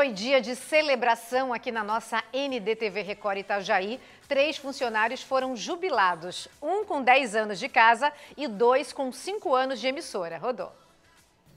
Foi dia de celebração aqui na nossa NDTV Record Itajaí. Três funcionários foram jubilados, um com 10 anos de casa e dois com 5 anos de emissora. Rodou.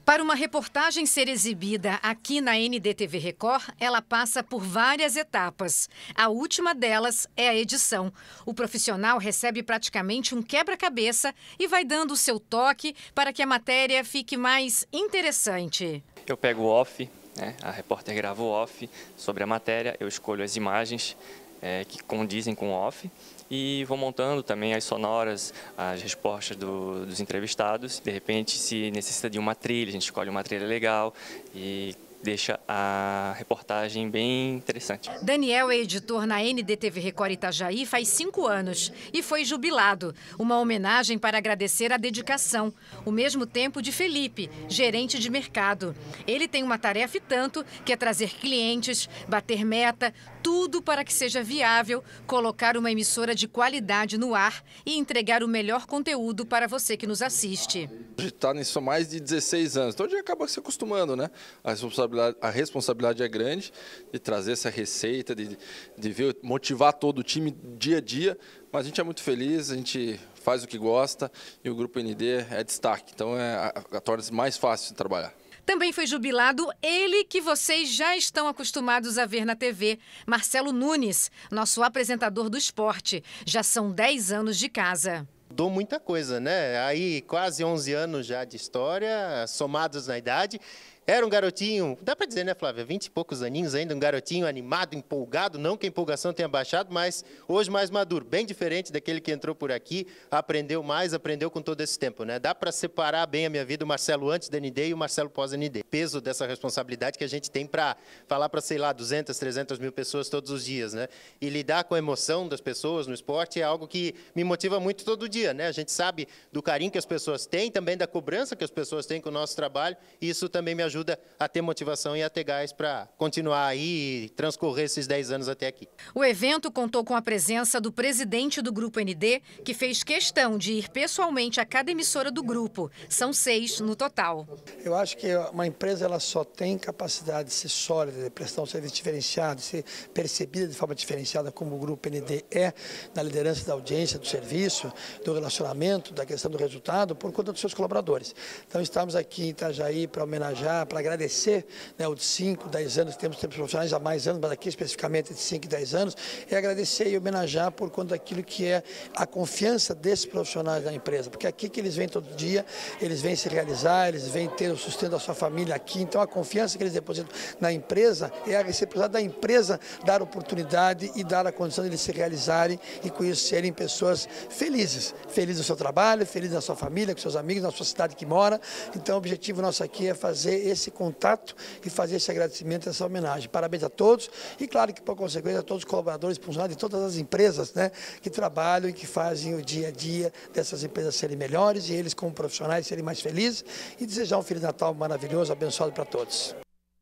Para uma reportagem ser exibida aqui na NDTV Record, ela passa por várias etapas. A última delas é a edição. O profissional recebe praticamente um quebra-cabeça e vai dando o seu toque para que a matéria fique mais interessante. Eu pego o off, né? a repórter grava o off sobre a matéria, eu escolho as imagens, é, que condizem com o off e vou montando também as sonoras, as respostas do, dos entrevistados. De repente, se necessita de uma trilha, a gente escolhe uma trilha legal e deixa a reportagem bem interessante. Daniel é editor na NDTV Record Itajaí faz cinco anos e foi jubilado. Uma homenagem para agradecer a dedicação. O mesmo tempo de Felipe, gerente de mercado. Ele tem uma tarefa e tanto, que é trazer clientes, bater meta, tudo para que seja viável, colocar uma emissora de qualidade no ar e entregar o melhor conteúdo para você que nos assiste. Está nisso há mais de 16 anos, então gente acaba se acostumando, né? A responsabilidade responsabilidade, a responsabilidade é grande de trazer essa receita, de, de ver, motivar todo o time dia a dia, mas a gente é muito feliz, a gente faz o que gosta e o Grupo ND é destaque, então é a, torna-se mais fácil de trabalhar. Também foi jubilado ele que vocês já estão acostumados a ver na TV, Marcelo Nunes, nosso apresentador do esporte. Já são 10 anos de casa. Dou muita coisa, né? Aí quase 11 anos já de história, somados na idade. Era um garotinho, dá para dizer, né, Flávia? Vinte e poucos aninhos ainda, um garotinho animado, empolgado, não que a empolgação tenha baixado, mas hoje mais maduro, bem diferente daquele que entrou por aqui, aprendeu mais, aprendeu com todo esse tempo, né? Dá para separar bem a minha vida, o Marcelo antes da ND e o Marcelo pós-ND. Peso dessa responsabilidade que a gente tem para falar para, sei lá, 200, 300 mil pessoas todos os dias, né? E lidar com a emoção das pessoas no esporte é algo que me motiva muito todo dia, né? A gente sabe do carinho que as pessoas têm, também da cobrança que as pessoas têm com o nosso trabalho, e isso também me ajuda ajuda a ter motivação e a ter gás para continuar aí e transcorrer esses 10 anos até aqui. O evento contou com a presença do presidente do Grupo ND, que fez questão de ir pessoalmente a cada emissora do grupo. São seis no total. Eu acho que uma empresa ela só tem capacidade de ser sólida, de prestar um serviço diferenciado, de ser percebida de forma diferenciada como o Grupo ND é, na liderança da audiência, do serviço, do relacionamento, da questão do resultado, por conta dos seus colaboradores. Então estamos aqui em Itajaí para homenagear para agradecer né, o de 5, 10 anos, temos tempos profissionais há mais anos, mas aqui especificamente de 5 e 10 anos, é agradecer e homenagear por conta daquilo que é a confiança desses profissionais da empresa, porque é aqui que eles vêm todo dia, eles vêm se realizar, eles vêm ter o sustento da sua família aqui, então a confiança que eles depositam na empresa é a reciprocidade da empresa dar oportunidade e dar a condição de eles se realizarem e com isso serem pessoas felizes, felizes no seu trabalho, felizes na sua família, com seus amigos, na sua cidade que mora. Então o objetivo nosso aqui é fazer esse contato e fazer esse agradecimento, essa homenagem. Parabéns a todos e, claro, que por consequência, a todos os colaboradores, funcionários de todas as empresas né, que trabalham e que fazem o dia a dia dessas empresas serem melhores e eles, como profissionais, serem mais felizes e desejar um Feliz Natal maravilhoso, abençoado para todos.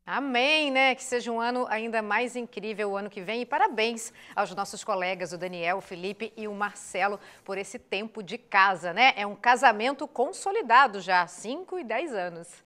Amém, né? Que seja um ano ainda mais incrível o ano que vem. E parabéns aos nossos colegas, o Daniel, o Felipe e o Marcelo, por esse tempo de casa, né? É um casamento consolidado já há 5 e 10 anos.